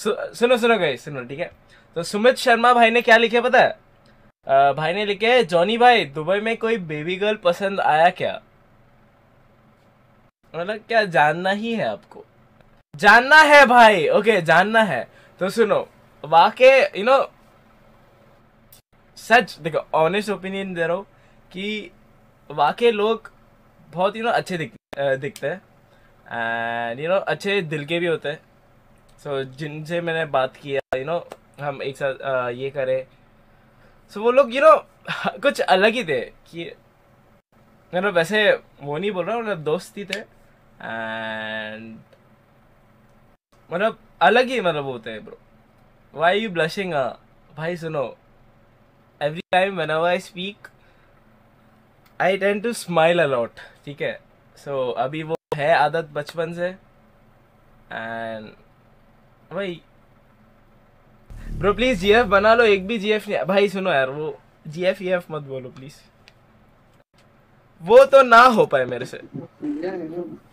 सुनो सुनो गई सुनो ठीक है तो सुमित शर्मा भाई ने क्या लिखे पता है आ, भाई ने लिखे जॉनी भाई दुबई में कोई बेबी गर्ल पसंद आया क्या मतलब क्या जानना ही है आपको जानना है भाई ओके जानना है तो सुनो वाके यू नो सच देखो ऑनेस्ट ओपिनियन दे रहा हूँ कि वाके लोग बहुत यू नो अच्छे दिख दिखते हैं एंड यू नो अच्छे दिल के भी होते हैं सो so, जिनसे मैंने बात किया यू you नो know, हम एक साथ आ, ये करें सो so, वो लोग यू you नो know, कुछ अलग ही थे कि मैं वैसे वो नहीं बोल रहा मतलब दोस्त ही थे एंड मतलब अलग ही मतलब होते हैं ब्रो वाई यू ब्लशिंग भाई सुनो every time one I speak I tend to smile a lot ठीक है सो so, अभी वो है आदत बचपन से एंड भाई ब्रो प्लीज जीएफ बना लो एक भी जीएफ नहीं भाई सुनो यार वो जीएफ ईएफ e मत बोलो प्लीज वो तो ना हो पाए मेरे से